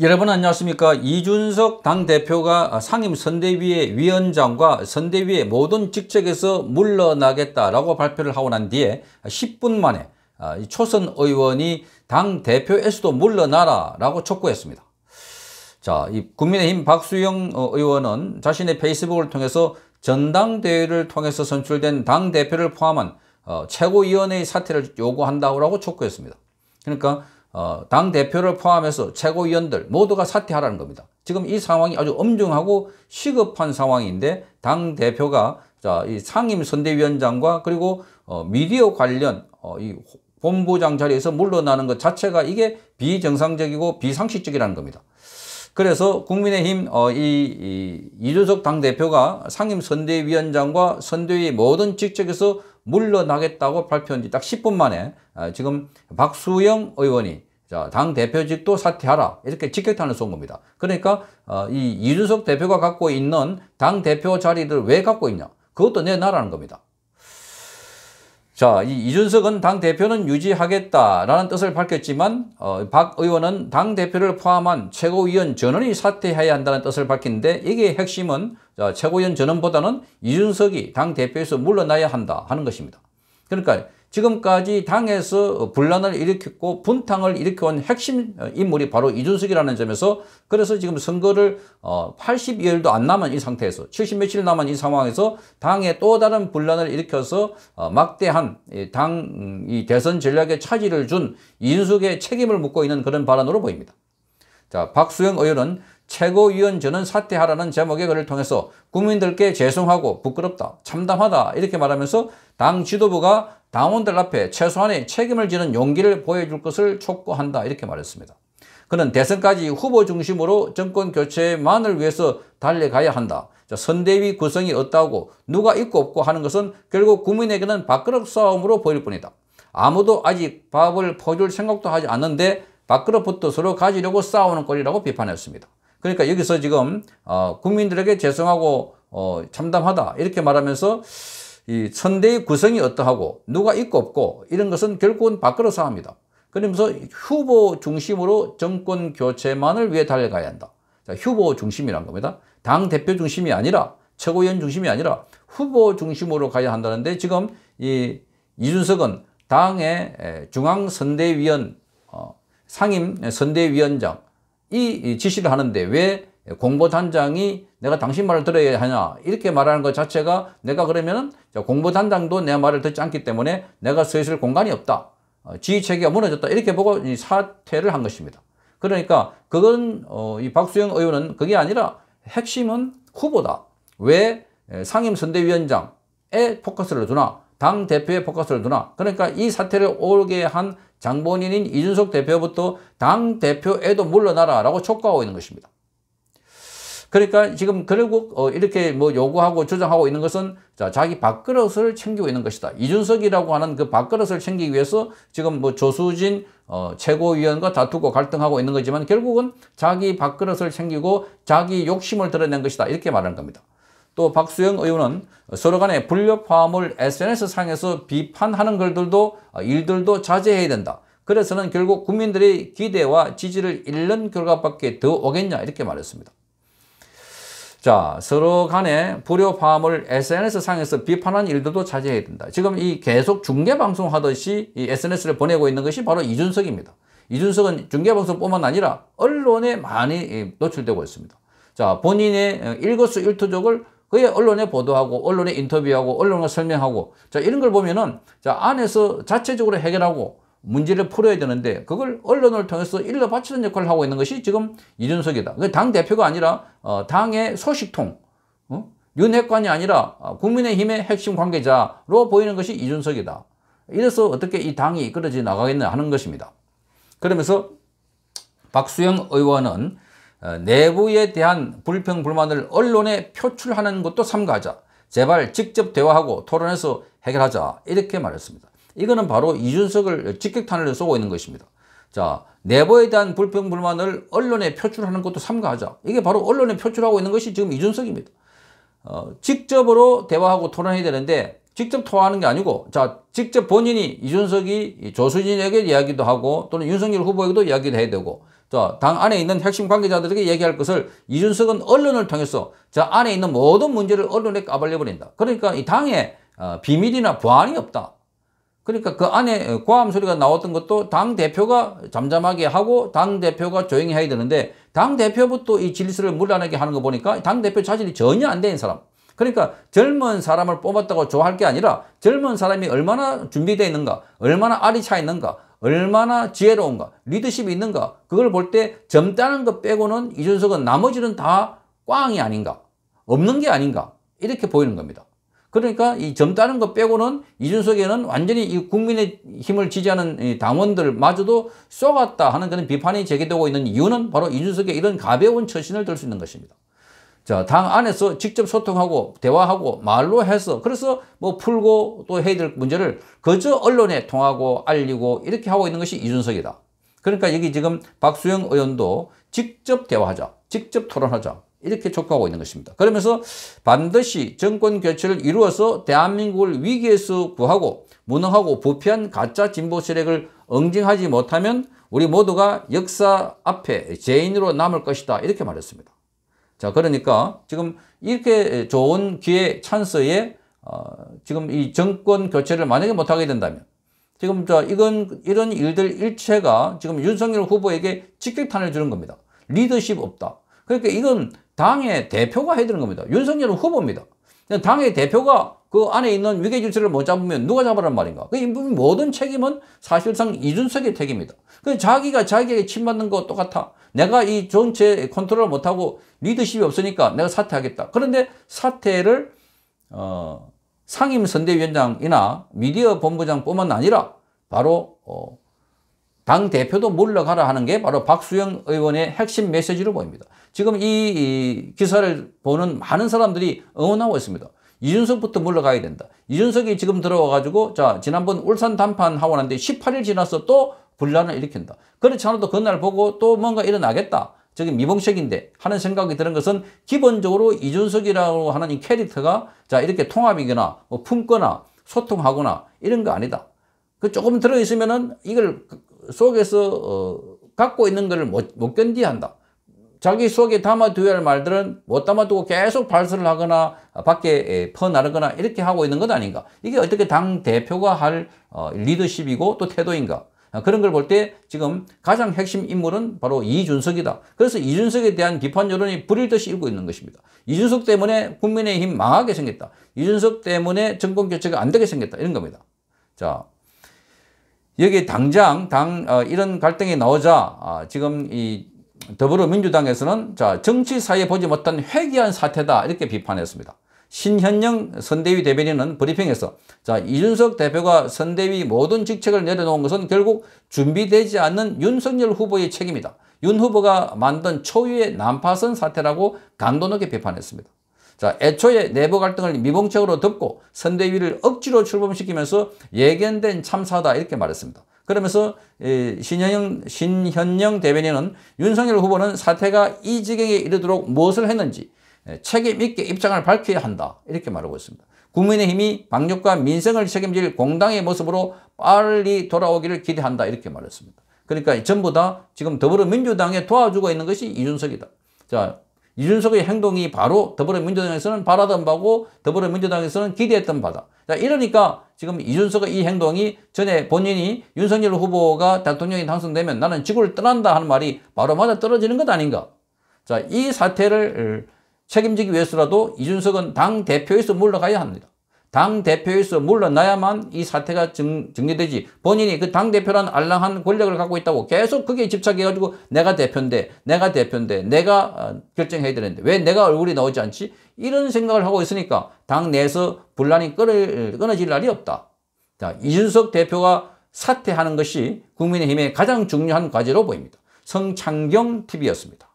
여러분 안녕하십니까 이준석 당대표가 상임선대위의 위원장과 선대위의 모든 직책에서 물러나겠다라고 발표를 하고 난 뒤에 10분 만에 아, 초선 의원이 당대표에서도 물러나라라고 촉구했습니다. 자, 이 국민의힘 박수영 어, 의원은 자신의 페이스북을 통해서 전당대회를 통해서 선출된 당대표를 포함한 어, 최고위원회의 사퇴를 요구한다고 라 촉구했습니다. 그러니까 어, 당 대표를 포함해서 최고위원들 모두가 사퇴하라는 겁니다. 지금 이 상황이 아주 엄중하고 시급한 상황인데 당 대표가 자, 이 상임 선대위원장과 그리고 어, 미디어 관련 어, 이 본부장 자리에서 물러나는 것 자체가 이게 비정상적이고 비상식적이라는 겁니다. 그래서 국민의힘 어, 이, 이 이준석 당대표가 상임선대위원장과 선대위 모든 직책에서 물러나겠다고 발표한 지 딱 10분 만에 아, 지금 박수영 의원이 자, 당 대표직도 사퇴하라. 이렇게 직격탄을 쏜 겁니다. 그러니까 어, 이 이준석 대표가 갖고 있는 당 대표 자리를 왜 갖고 있냐? 그것도 내놔라는 겁니다. 자, 이 이준석은 당 대표는 유지하겠다라는 뜻을 밝혔지만 어, 박 의원은 당 대표를 포함한 최고위원 전원이 사퇴해야 한다는 뜻을 밝힌데 이게 핵심은 자, 최고위원 전원보다는 이준석이 당 대표에서 물러나야 한다 하는 것입니다. 그러니까 지금까지 당에서 분란을 일으켰고 분탕을 일으켜온 핵심 인물이 바로 이준석이라는 점에서 그래서 지금 선거를 82일도 어, 안 남은 이 상태에서 70 며칠 남은 이 상황에서 당에 또 다른 분란을 일으켜서 어, 막대한 당이 대선 전략에 차질을 준 이준석의 책임을 묻고 있는 그런 발언으로 보입니다. 자, 박수영 의원은 최고위원 전원 사퇴하라는 제목의 글을 통해서 국민들께 죄송하고 부끄럽다, 참담하다 이렇게 말하면서 당 지도부가 당원들 앞에 최소한의 책임을 지는 용기를 보여줄 것을 촉구한다 이렇게 말했습니다. 그는 대선까지 후보 중심으로 정권 교체만을 위해서 달려가야 한다. 선대위 구성이 없다고 누가 있고 없고 하는 것은 결국 국민에게는 밥그릇 싸움으로 보일 뿐이다. 아무도 아직 밥을 퍼줄 생각도 하지 않는데 밥그릇부터 서로 가지려고 싸우는 꼴이라고 비판했습니다. 그러니까 여기서 지금 어, 국민들에게 죄송하고 어, 참담하다 이렇게 말하면서 이 천대의 구성이 어떠하고 누가 있고 없고 이런 것은 결국은 밖으로서 합니다. 그러면서 후보 중심으로 정권 교체만을 위해 달려가야 한다. 자, 후보 중심이란 겁니다. 당 대표 중심이 아니라 최고위원 중심이 아니라 후보 중심으로 가야 한다는데 지금 이 이준석은 당의 중앙선대위원 어, 상임 선대위원장 이 지시를 하는데 왜 예, 공보단장이 내가 당신 말을 들어야 하냐 이렇게 말하는 것 자체가 내가 그러면 공보단장도 내 말을 듣지 않기 때문에 내가 서 있을 공간이 없다. 어, 지휘체계가 무너졌다 이렇게 보고 사퇴를 한 것입니다. 그러니까 그건 어, 이 박수영 의원은 그게 아니라 핵심은 후보다. 왜 예, 상임선대위원장에 포커스를 두나 당 대표에 포커스를 두나 그러니까 이 사태를 오게 한 장본인인 이준석 대표부터 당 대표에도 물러나라 라고 촉구하고 있는 것입니다. 그러니까 지금 결국 어 이렇게 뭐 요구하고 주장하고 있는 것은 자, 자기 밥그릇을 챙기고 있는 것이다. 이준석이라고 하는 그 밥그릇을 챙기기 위해서 지금 뭐 조수진 어, 최고위원과 다투고 갈등하고 있는 거지만 결국은 자기 밥그릇을 챙기고 자기 욕심을 드러낸 것이다. 이렇게 말하는 겁니다. 또 박수영 의원은 서로 간의 불협화음을 SNS상에서 비판하는 글들도 어, 일들도 자제해야 된다. 그래서는 결국 국민들의 기대와 지지를 잃는 결과밖에 더 오겠냐 이렇게 말했습니다. 자, 서로 간에 불협화음을 SNS상에서 비판한 일들도 차지해야 된다. 지금 이 계속 중계방송 하듯이 이 SNS를 보내고 있는 것이 바로 이준석입니다. 이준석은 중계방송뿐만 아니라 언론에 많이 노출되고 있습니다. 자, 본인의 어, 일거수 일투족을 그의 언론에 보도하고 언론에 인터뷰하고 언론에 설명하고 자 이런 걸 보면은 자 안에서 자체적으로 해결하고 문제를 풀어야 되는데 그걸 언론을 통해서 일러 바치는 역할을 하고 있는 것이 지금 이준석이다. 그 당 대표가 아니라 어, 당의 소식통, 어? 윤핵관이 아니라 어, 국민의힘의 핵심 관계자로 보이는 것이 이준석이다. 이래서 어떻게 이 당이 이끌어지 나가겠나 하는 것입니다. 그러면서 박수영 의원은 내부에 대한 불평 불만을 언론에 표출하는 것도 삼가하자. 제발 직접 대화하고 토론해서 해결하자 이렇게 말했습니다. 이거는 바로 이준석을 직격탄을 쏘고 있는 것입니다. 자, 내부에 대한 불평 불만을 언론에 표출하는 것도 삼가하자. 이게 바로 언론에 표출하고 있는 것이 지금 이준석입니다. 어, 직접으로 대화하고 토론해야 되는데 직접 토하는 게 아니고 자 직접 본인이 이준석이 조수진에게 이야기도 하고 또는 윤석열 후보에게도 이야기도 해야 되고 자당 안에 있는 핵심 관계자들에게 얘기할 것을 이준석은 언론을 통해서 자 안에 있는 모든 문제를 언론에 까발려버린다. 그러니까 이 당에 어, 비밀이나 보안이 없다. 그러니까 그 안에 고함 소리가 나왔던 것도 당대표가 잠잠하게 하고 당대표가 조용히 해야 되는데 당대표부터 이 질서를 물러나게 하는 거 보니까 당대표 자질이 전혀 안 된 사람 그러니까 젊은 사람을 뽑았다고 좋아할 게 아니라 젊은 사람이 얼마나 준비되어 있는가 얼마나 알이 차 있는가 얼마나 지혜로운가 리더십이 있는가 그걸 볼 때 젊다는 것 빼고는 이준석은 나머지는 다 꽝이 아닌가 없는 게 아닌가 이렇게 보이는 겁니다. 그러니까 이 젊다는 것 빼고는 이준석에는 완전히 이 국민의 힘을 지지하는 당원들마저도 쏘갔다 하는 그런 비판이 제기되고 있는 이유는 바로 이준석의 이런 가벼운 처신을 들 수 있는 것입니다. 자, 당 안에서 직접 소통하고 대화하고 말로 해서 그래서 뭐 풀고 또 해야 될 문제를 거저 언론에 통하고 알리고 이렇게 하고 있는 것이 이준석이다. 그러니까 여기 지금 박수영 의원도 직접 대화하자, 직접 토론하자. 이렇게 촉구하고 있는 것입니다. 그러면서 반드시 정권 교체를 이루어서 대한민국을 위기에서 구하고 무능하고 부패한 가짜 진보 세력을 응징하지 못하면 우리 모두가 역사 앞에 죄인으로 남을 것이다 이렇게 말했습니다. 자 그러니까 지금 이렇게 좋은 기회 찬스에 어, 지금 이 정권 교체를 만약에 못하게 된다면 지금 저 이건 이런 일들 일체가 지금 윤석열 후보에게 직격탄을 주는 겁니다. 리더십 없다. 그러니까 이건 당의 대표가 해드는 겁니다. 윤석열은 후보입니다. 당의 대표가 그 안에 있는 위계 질서를 못 잡으면 누가 잡으란 말인가? 그 모든 책임은 사실상 이준석의 책임입니다. 그 자기가 자기에게 침받는 거 똑같아. 내가 이 전체 컨트롤을 못하고 리더십이 없으니까 내가 사퇴하겠다. 그런데 사퇴를 어, 상임선대위원장이나 미디어 본부장뿐만 아니라 바로 어, 당 대표도 물러가라 하는 게 바로 박수영 의원의 핵심 메시지로 보입니다. 지금 이, 기사를 보는 많은 사람들이 응원하고 있습니다. 이준석부터 물러가야 된다. 이준석이 지금 들어와가지고 자 지난번 울산 단판 하고 난데 18일 지나서 또 분란을 일으킨다. 그렇지 않아도 그날 보고 또 뭔가 일어나겠다. 저기 미봉책인데 하는 생각이 드는 것은 기본적으로 이준석이라고 하는 이 캐릭터가 자 이렇게 통합이거나 뭐 품거나 소통하거나 이런 거 아니다. 그 조금 들어있으면은 이걸 속에서 어, 갖고 있는 것을 못, 못견디 한다. 자기 속에 담아두어야 할 말들은 못 담아두고 계속 발설을 하거나 밖에 퍼나르거나 이렇게 하고 있는 것 아닌가. 이게 어떻게 당 대표가 할 어, 리더십이고 또 태도인가. 아, 그런 걸 볼 때 지금 가장 핵심 인물은 바로 이준석이다. 그래서 이준석에 대한 비판 여론이 불일듯이 일고 있는 것입니다. 이준석 때문에 국민의힘 망하게 생겼다. 이준석 때문에 정권 교체가 안 되게 생겼다. 이런 겁니다. 자, 여기 당장 당 어, 이런 갈등이 나오자 어, 지금 이 더불어민주당에서는 자정치사회 보지 못한 회귀한 사태다 이렇게 비판했습니다. 신현영 선대위 대변인은 브리핑에서 자 이준석 대표가 선대위 모든 직책을 내려놓은 것은 결국 준비되지 않는 윤석열 후보의 책임이다. 윤 후보가 만든 초유의 난파선 사태라고 강도 높게 비판했습니다. 자, 애초에 내부 갈등을 미봉책으로 덮고 선대위를 억지로 출범시키면서 예견된 참사다 이렇게 말했습니다. 그러면서 신현영, 신현영 대변인은 윤석열 후보는 사태가 이 지경에 이르도록 무엇을 했는지 책임 있게 입장을 밝혀야 한다 이렇게 말하고 있습니다. 국민의힘이 방역과 민생을 책임질 공당의 모습으로 빨리 돌아오기를 기대한다 이렇게 말했습니다. 그러니까 전부 다 지금 더불어민주당에 도와주고 있는 것이 이준석이다. 자 이준석의 행동이 바로 더불어민주당에서는 바라던 바고 더불어민주당에서는 기대했던 바다. 자, 이러니까 지금 이준석의 이 행동이 전에 본인이 윤석열 후보가 대통령이 당선되면 나는 지구를 떠난다 하는 말이 바로 맞아 떨어지는 것 아닌가. 자, 이 사태를 책임지기 위해서라도 이준석은 당대표에서 물러가야 합니다. 당대표에서 물러나야만 이 사태가 정, 리되지 본인이 그 당대표란 알랑한 권력을 갖고 있다고 계속 거기 집착해가지고 내가 대표인데 내가 대표인데 내가 어, 결정해야 되는데 왜 내가 얼굴이 나오지 않지? 이런 생각을 하고 있으니까 당 내에서 분란이 끊어질 날이 없다. 자, 이준석 대표가 사퇴하는 것이 국민의힘의 가장 중요한 과제로 보입니다. 성창경 TV였습니다.